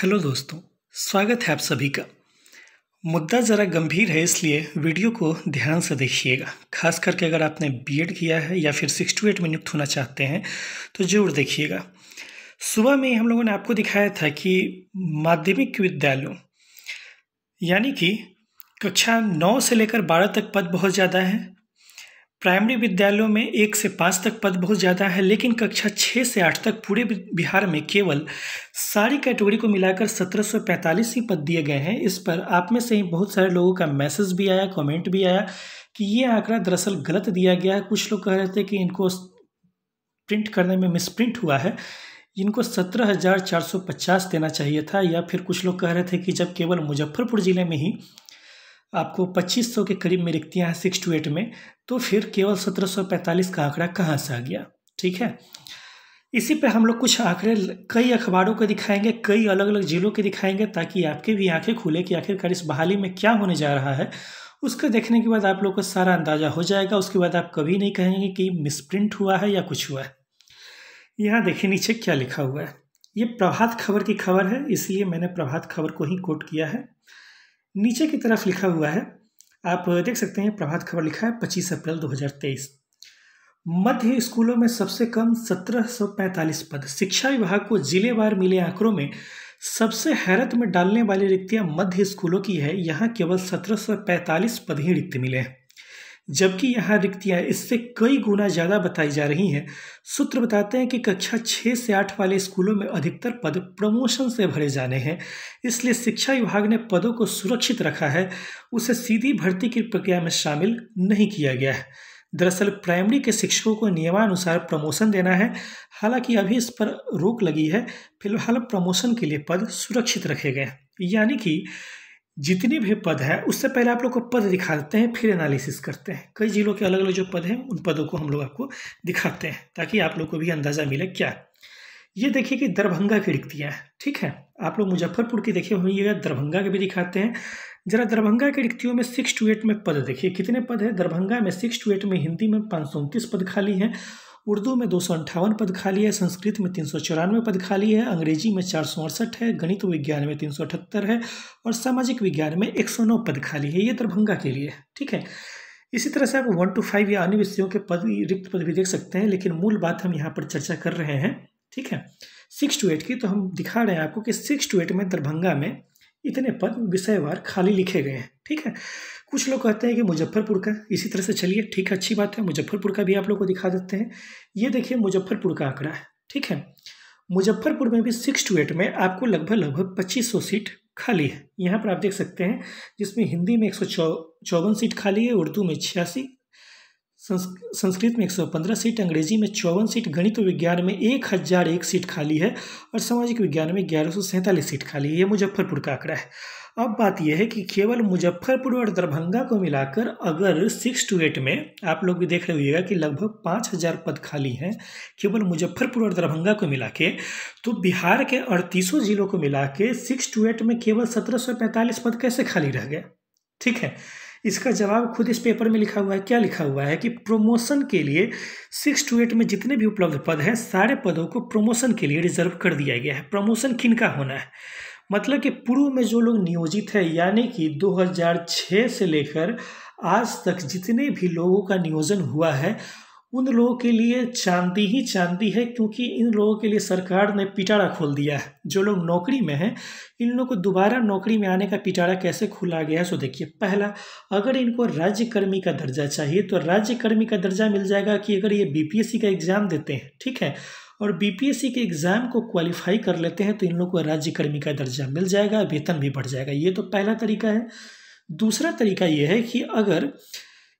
hello दोस्तों स्वागत है आप सभी का मुद्दा ज़रा गंभीर है इसलिए वीडियो को ध्यान से देखिएगा खास करके अगर आपने बीएड किया है या फिर सिक्स टू एट में नियुक्त होना चाहते हैं तो ज़रूर देखिएगा सुबह में हम लोगों ने आपको दिखाया था कि माध्यमिक विद्यालयों यानी कि कक्षा नौ से लेकर बारह तक पद बहुत ज़्यादा है प्राइमरी विद्यालयों में एक से पाँच तक पद बहुत ज़्यादा है लेकिन कक्षा छः से आठ तक पूरे बिहार में केवल सारी कैटेगरी को मिलाकर सत्रह सौ पैंतालीस ही पद दिए गए हैं इस पर आप में से ही बहुत सारे लोगों का मैसेज भी आया कमेंट भी आया कि ये आंकड़ा दरअसल गलत दिया गया है कुछ लोग कह रहे थे कि इनको प्रिंट करने में मिसप्रिंट हुआ है इनको सत्रह हज़ार चार सौ पचास देना चाहिए था या फिर कुछ लोग कह रहे थे कि जब केवल मुजफ्फरपुर ज़िले में ही आपको 2500 के करीब में लिखती हैं सिक्स टू एट में तो फिर केवल 1745 का आंकड़ा कहाँ से आ गया ठीक है इसी पे हम लोग कुछ आंकड़े कई अखबारों के दिखाएंगे कई अलग अलग ज़िलों के दिखाएंगे ताकि आपके भी आंखें खुले कि आखिरकार इस बहाली में क्या होने जा रहा है उसका देखने के बाद आप लोग को सारा अंदाज़ा हो जाएगा उसके बाद आप कभी नहीं कहेंगे कि मिसप्रिंट हुआ है या कुछ हुआ है यहाँ देखिए नीचे क्या लिखा हुआ है ये प्रभात खबर की खबर है इसलिए मैंने प्रभात खबर को ही कोट किया है नीचे की तरफ लिखा हुआ है आप देख सकते हैं प्रभात खबर लिखा है 25 अप्रैल 2023 मध्य स्कूलों में सबसे कम 1745 पद शिक्षा विभाग को जिलेवार मिले आंकड़ों में सबसे हैरत में डालने वाली रिक्तियां मध्य स्कूलों की है यहाँ केवल 1745 पद ही रिक्त मिले हैं जबकि यहाँ रिक्तियाँ इससे कई गुना ज़्यादा बताई जा रही हैं सूत्र बताते हैं कि कक्षा छः से आठ वाले स्कूलों में अधिकतर पद प्रमोशन से भरे जाने हैं इसलिए शिक्षा विभाग ने पदों को सुरक्षित रखा है उसे सीधी भर्ती की प्रक्रिया में शामिल नहीं किया गया है दरअसल प्राइमरी के शिक्षकों को नियमानुसार प्रमोशन देना है हालांकि अभी इस पर रोक लगी है फिलहाल प्रमोशन के लिए पद सुरक्षित रखे गए यानी कि जितने भी पद है उससे पहले आप लोग को पद दिखा देते हैं फिर एनालिसिस करते हैं कई जिलों के अलग अलग जो पद हैं उन पदों को हम लोग आपको दिखाते हैं ताकि आप लोग को भी अंदाज़ा मिले क्या ये देखिए कि दरभंगा की रिक्तियाँ हैं ठीक है आप लोग मुजफ्फरपुर की देखिए है दरभंगा के भी दिखाते हैं जरा दरभंगा की रिक्तियों में सिक्स टू एट में पद देखिए कितने पद है दरभंगा में सिक्स टू एट में हिंदी में पाँच पद खाली हैं उर्दू में दो पद खाली है संस्कृत में तीन पद खाली है अंग्रेजी में चार है गणित विज्ञान में तीन है और सामाजिक विज्ञान में एक पद खाली है ये दरभंगा के लिए है ठीक है इसी तरह से आप वन टू फाइव या अन्य विषयों के पद रिक्त पद भी देख सकते हैं लेकिन मूल बात हम यहाँ पर चर्चा कर रहे हैं ठीक है सिक्स टू एट की तो हम दिखा रहे हैं आपको कि सिक्स टू एट में दरभंगा में इतने पद विषयवार खाली लिखे गए हैं ठीक है कुछ लोग कहते हैं कि मुजफ्फरपुर का इसी तरह से चलिए ठीक है अच्छी बात है मुजफ्फरपुर का भी आप लोग को दिखा देते हैं ये देखिए मुजफ्फरपुर का आंकड़ा है ठीक है मुजफ्फरपुर में भी सिक्स टू एट में आपको लगभग लगभग पच्चीस सौ सीट खाली है यहाँ पर आप देख सकते हैं जिसमें हिंदी में एक सौ सीट खाली है उर्दू में छियासी संस्कृत में 115 सीट अंग्रेजी में चौवन सीट गणित विज्ञान में एक हज़ार एक सीट खाली है और सामाजिक विज्ञान में ग्यारह सौ सैंतालीस सीट खाली है ये मुजफ्फरपुर का आंकड़ा है अब बात यह है कि केवल मुजफ्फरपुर और दरभंगा को मिलाकर अगर सिक्स टू एट में आप लोग भी देख रहे होइएगा कि लगभग पाँच हज़ार पद खाली हैं केवल मुजफ्फरपुर और दरभंगा को मिला के तो बिहार के अड़तीसों जिलों को मिला के सिक्स टू एट में केवल सत्रह सौ पैंतालीस पद कैसे खाली रह गए ठीक है इसका जवाब खुद इस पेपर में लिखा हुआ है क्या लिखा हुआ है कि प्रोमोशन के लिए सिक्स टू एट में जितने भी उपलब्ध पद हैं सारे पदों को प्रोमोशन के लिए रिजर्व कर दिया गया है प्रमोशन किन का होना है मतलब कि पूर्व में जो लोग नियोजित है यानी कि 2006 से लेकर आज तक जितने भी लोगों का नियोजन हुआ है उन लोगों के लिए चांदी ही चांदी है क्योंकि इन लोगों के लिए सरकार ने पिटारा खोल दिया है जो लोग नौकरी में हैं इन लोगों को दोबारा नौकरी में आने का पिटारा कैसे खुला गया है सो देखिए पहला अगर इनको राज्यकर्मी का दर्जा चाहिए तो राज्यकर्मी का दर्जा मिल जाएगा कि अगर ये बीपीएससी का एग्ज़ाम देते हैं ठीक है और बीपीएससी के एग्ज़ाम को क्वालिफाई कर लेते हैं तो इन लोग को राज्य कर्मी का दर्जा मिल जाएगा वेतन भी बढ़ जाएगा ये तो पहला तरीका है दूसरा तरीका ये है कि अगर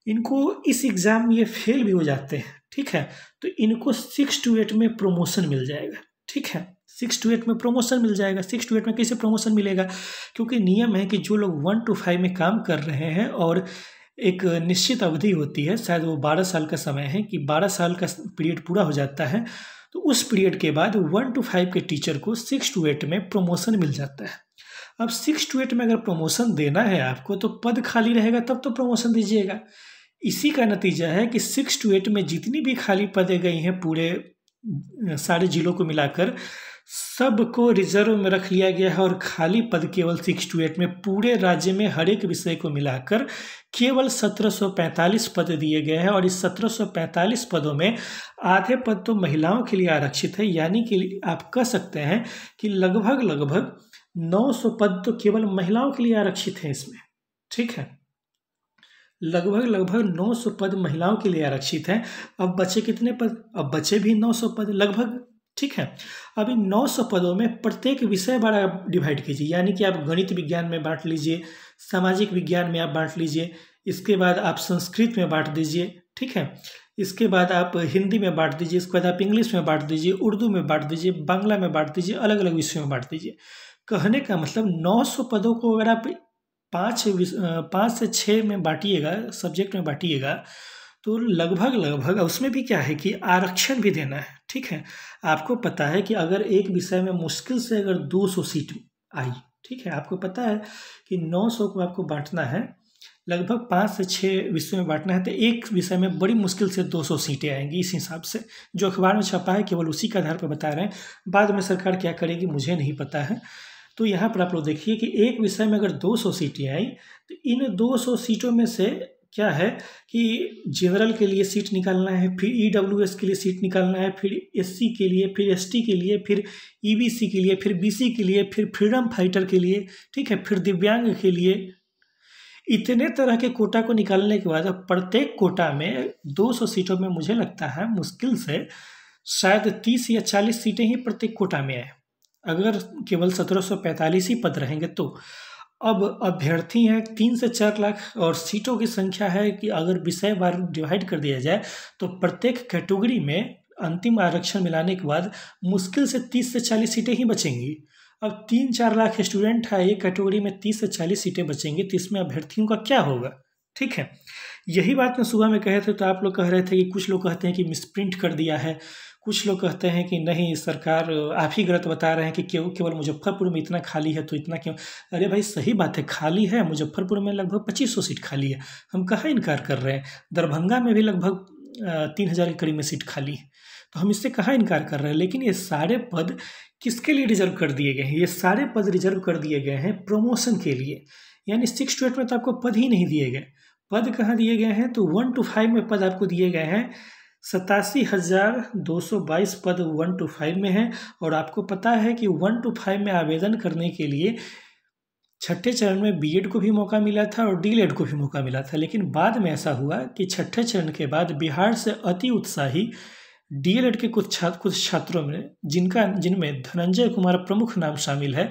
इनको इस एग्ज़ाम में ये फेल भी हो जाते हैं ठीक है तो इनको सिक्स टू एट में प्रमोशन मिल जाएगा ठीक है सिक्स टू एट में प्रमोशन मिल जाएगा सिक्स टू एट में कैसे प्रमोशन मिलेगा क्योंकि नियम है कि जो लोग वन टू फाइव में काम कर रहे हैं और एक निश्चित अवधि होती है शायद वो बारह साल का समय है कि बारह साल का पीरियड पूरा हो जाता है तो उस पीरियड के बाद वन टू फाइव के टीचर को सिक्स टू एट में प्रमोशन मिल जाता है अब सिक्स टू एट में अगर प्रमोशन देना है आपको तो पद खाली रहेगा तब तो प्रमोशन दीजिएगा इसी का नतीजा है कि सिक्स टू एट में जितनी भी खाली पदें गई हैं पूरे सारे जिलों को मिलाकर सबको रिजर्व में रख लिया गया है और खाली पद केवल सिक्स टू एट में पूरे राज्य में हर एक विषय को मिलाकर केवल 1745 पद दिए गए हैं और इस 1745 पदों में आधे पद तो महिलाओं के लिए आरक्षित है यानी कि आप कह सकते हैं कि लगभग लगभग 900 पद तो केवल महिलाओं के लिए आरक्षित हैं इसमें ठीक है लगभग लगभग 900 पद महिलाओं के लिए आरक्षित हैं अब बचे कितने पद अब बचे भी 900 पद लगभग ठीक है अब इन नौ सौ पदों में प्रत्येक विषय बार आप डिवाइड कीजिए यानी कि आप गणित विज्ञान में बांट लीजिए सामाजिक विज्ञान में आप बांट लीजिए इसके बाद आप संस्कृत में बांट दीजिए ठीक है इसके बाद आप हिंदी में बांट दीजिए इसके बाद आप इंग्लिश में बांट दीजिए उर्दू में बांट दीजिए बांग्ला में बांट दीजिए अलग अलग विषयों में बांट दीजिए कहने का मतलब 900 पदों को अगर आप पाँच पाँच से छः में बांटिएगा सब्जेक्ट में बांटिएगा तो लगभग लगभग उसमें भी क्या है कि आरक्षण भी देना है ठीक है आपको पता है कि अगर एक विषय में मुश्किल से अगर 200 सीट आई ठीक है आपको पता है कि 900 को आपको बांटना है लगभग पाँच से छः विषय में बांटना है तो एक विषय में बड़ी मुश्किल से 200 सीटें आएंगी इस हिसाब से जो अखबार में छपा है केवल उसी के आधार पर बता रहे हैं बाद में सरकार क्या करेगी मुझे नहीं पता है तो यहाँ पर आप लोग देखिए कि एक विषय में अगर 200 सीटें आई तो इन 200 सीटों में से क्या है कि जनरल के लिए सीट निकालना है फिर ई e के लिए सीट निकालना है फिर एस के लिए फिर एस के लिए फिर ई e के लिए फिर बी के लिए फिर फ्रीडम फाइटर के लिए ठीक है फिर दिव्यांग के लिए इतने तरह के कोटा को निकालने के बाद प्रत्येक कोटा में 200 सीटों में मुझे लगता है मुश्किल से शायद 30 या 40 सीटें ही प्रत्येक कोटा में आए अगर केवल 1745 ही पद रहेंगे तो अब अभ्यर्थी हैं तीन से चार लाख और सीटों की संख्या है कि अगर विषय बार डिवाइड कर दिया जाए तो प्रत्येक कैटेगरी में अंतिम आरक्षण मिलाने के बाद मुश्किल से तीस से चालीस सीटें ही बचेंगी अब तीन चार लाख स्टूडेंट है ये कैटेगरी में तीस से चालीस सीटें बचेंगी तो इसमें अभ्यर्थियों का क्या होगा ठीक है यही बात मैं सुबह में कहे थे तो आप लोग कह रहे थे कि कुछ लोग कहते हैं कि मिसप्रिंट कर दिया है कुछ लोग कहते हैं कि नहीं सरकार आप ही गलत बता रहे हैं कि क्यों केवल मुजफ्फरपुर में इतना खाली है तो इतना क्यों अरे भाई सही बात है खाली है मुजफ्फरपुर में लगभग पच्चीस सौ सीट खाली है हम कहाँ इनकार कर रहे हैं दरभंगा में भी लगभग तीन हज़ार के करीब में सीट खाली है तो हम इससे कहाँ इनकार कर रहे हैं लेकिन ये सारे पद किसके लिए रिजर्व कर दिए गए हैं ये सारे पद रिजर्व कर दिए गए हैं प्रमोशन के लिए यानी सिक्स टू एट में तो आपको पद ही नहीं दिए गए पद कहाँ दिए गए हैं तो वन टू फाइव में पद आपको दिए गए हैं सतासी हज़ार दो सौ बाईस पद वन टू फाइव में हैं और आपको पता है कि वन टू फाइव में आवेदन करने के लिए छठे चरण में बीएड को भी मौका मिला था और डीएलएड को भी मौका मिला था लेकिन बाद में ऐसा हुआ कि छठे चरण के बाद बिहार से अति उत्साही डीएलएड के कुछ छात्र कुछ छात्रों में जिनका जिनमें धनंजय कुमार प्रमुख नाम शामिल है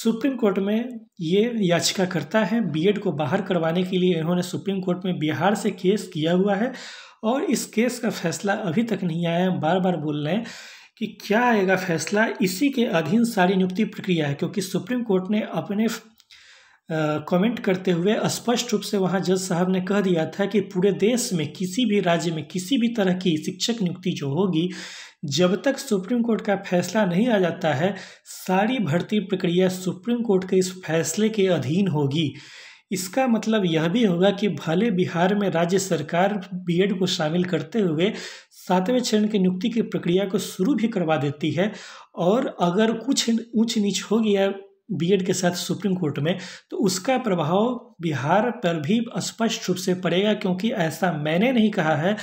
सुप्रीम कोर्ट में ये याचिका करता है बीएड को बाहर करवाने के लिए इन्होंने सुप्रीम कोर्ट में बिहार से केस किया हुआ है और इस केस का फैसला अभी तक नहीं आया है बार बार बोल रहे हैं कि क्या आएगा फैसला इसी के अधीन सारी नियुक्ति प्रक्रिया है क्योंकि सुप्रीम कोर्ट ने अपने कमेंट करते हुए स्पष्ट रूप से वहाँ जज साहब ने कह दिया था कि पूरे देश में किसी भी राज्य में किसी भी तरह की शिक्षक नियुक्ति जो होगी जब तक सुप्रीम कोर्ट का फैसला नहीं आ जाता है सारी भर्ती प्रक्रिया सुप्रीम कोर्ट के इस फैसले के अधीन होगी इसका मतलब यह भी होगा कि भले बिहार में राज्य सरकार बीएड को शामिल करते हुए सातवें चरण की नियुक्ति की प्रक्रिया को शुरू भी करवा देती है और अगर कुछ ऊंच नीच हो गया बीएड के साथ सुप्रीम कोर्ट में तो उसका प्रभाव बिहार पर भी स्पष्ट रूप से पड़ेगा क्योंकि ऐसा मैंने नहीं कहा है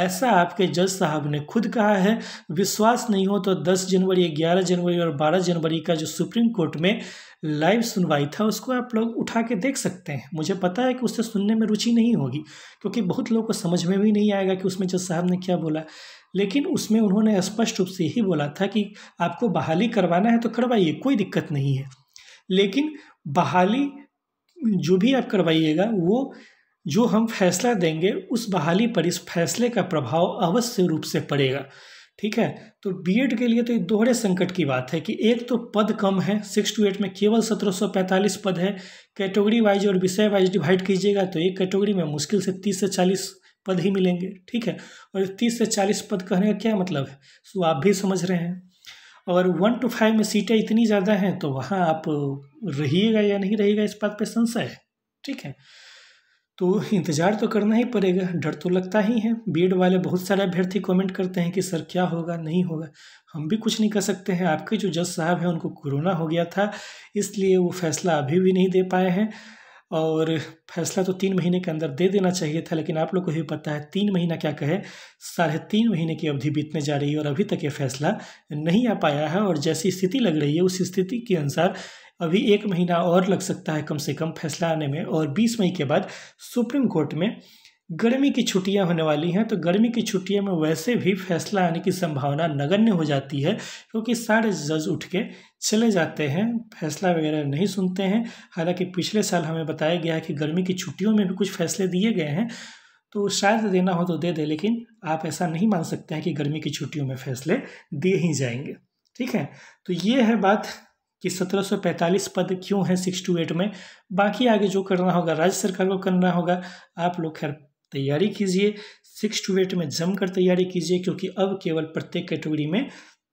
ऐसा आपके जज साहब ने खुद कहा है विश्वास नहीं हो तो 10 जनवरी 11 जनवरी और 12 जनवरी का जो सुप्रीम कोर्ट में लाइव सुनवाई था उसको आप लोग उठा के देख सकते हैं मुझे पता है कि उससे सुनने में रुचि नहीं होगी क्योंकि बहुत लोगों को समझ में भी नहीं आएगा कि उसमें जज साहब ने क्या बोला लेकिन उसमें उन्होंने स्पष्ट रूप से ही बोला था कि आपको बहाली करवाना है तो करवाइए कोई दिक्कत नहीं है लेकिन बहाली जो भी आप करवाइएगा वो जो हम फैसला देंगे उस बहाली पर इस फैसले का प्रभाव अवश्य रूप से पड़ेगा ठीक है तो बीएड के लिए तो ये दोहरे संकट की बात है कि एक तो पद कम है सिक्स टू एट में केवल सत्रह सौ पैंतालीस पद है कैटेगरी वाइज और विषय वाइज डिवाइड कीजिएगा तो एक कैटेगरी में मुश्किल से तीस से चालीस पद ही मिलेंगे ठीक है और तीस से चालीस पद कहने का क्या मतलब है सो आप भी समझ रहे हैं और वन टू फाइव में सीटें इतनी ज़्यादा हैं तो वहाँ आप रहिएगा या नहीं रहिएगा इस बात पर संशय है ठीक है तो इंतज़ार तो करना ही पड़ेगा डर तो लगता ही है बीएड वाले बहुत सारे अभ्यर्थी कमेंट करते हैं कि सर क्या होगा नहीं होगा हम भी कुछ नहीं कर सकते हैं आपके जो जज साहब हैं उनको कोरोना हो गया था इसलिए वो फैसला अभी भी नहीं दे पाए हैं और फैसला तो तीन महीने के अंदर दे देना चाहिए था लेकिन आप लोग को भी पता है तीन महीना क्या कहे साढ़े तीन महीने की अवधि बीतने जा रही है और अभी तक ये फैसला नहीं आ पाया है और जैसी स्थिति लग रही है उस स्थिति के अनुसार अभी एक महीना और लग सकता है कम से कम फैसला आने में और बीस मई के बाद सुप्रीम कोर्ट में गर्मी की छुट्टियां होने वाली हैं तो गर्मी की छुट्टियों में वैसे भी फैसला आने की संभावना नगण्य हो जाती है क्योंकि सारे जज उठ के चले जाते हैं फैसला वगैरह नहीं सुनते हैं हालांकि पिछले साल हमें बताया गया है कि गर्मी की छुट्टियों में भी कुछ फैसले दिए गए हैं तो शायद देना हो तो दे दे लेकिन आप ऐसा नहीं मान सकते हैं कि गर्मी की छुट्टियों में फैसले दिए ही जाएंगे ठीक है तो ये है बात कि 1745 पद क्यों है सिक्स टू एट में बाकी आगे जो करना होगा राज्य सरकार को करना होगा आप लोग खैर तैयारी कीजिए सिक्स टू एट में जमकर तैयारी कीजिए क्योंकि अब केवल प्रत्येक कैटेगरी में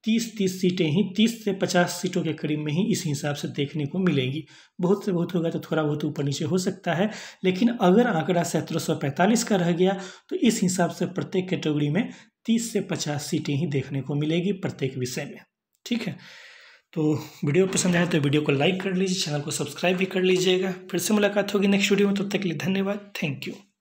तीस तीस सीटें ही तीस से पचास सीटों के करीब में ही इस हिसाब से देखने को मिलेंगी बहुत से बहुत होगा तो थोड़ा बहुत ऊपर नीचे हो सकता है लेकिन अगर आंकड़ा सत्रह सौ पैंतालीस का रह गया तो इस हिसाब से प्रत्येक कैटेगरी में तीस से पचास सीटें ही देखने को मिलेगी प्रत्येक विषय में ठीक है तो वीडियो पसंद आए तो वीडियो को लाइक कर लीजिए चैनल को सब्सक्राइब भी कर लीजिएगा फिर से मुलाकात होगी नेक्स्ट वीडियो में तब तो तक के लिए धन्यवाद थैंक यू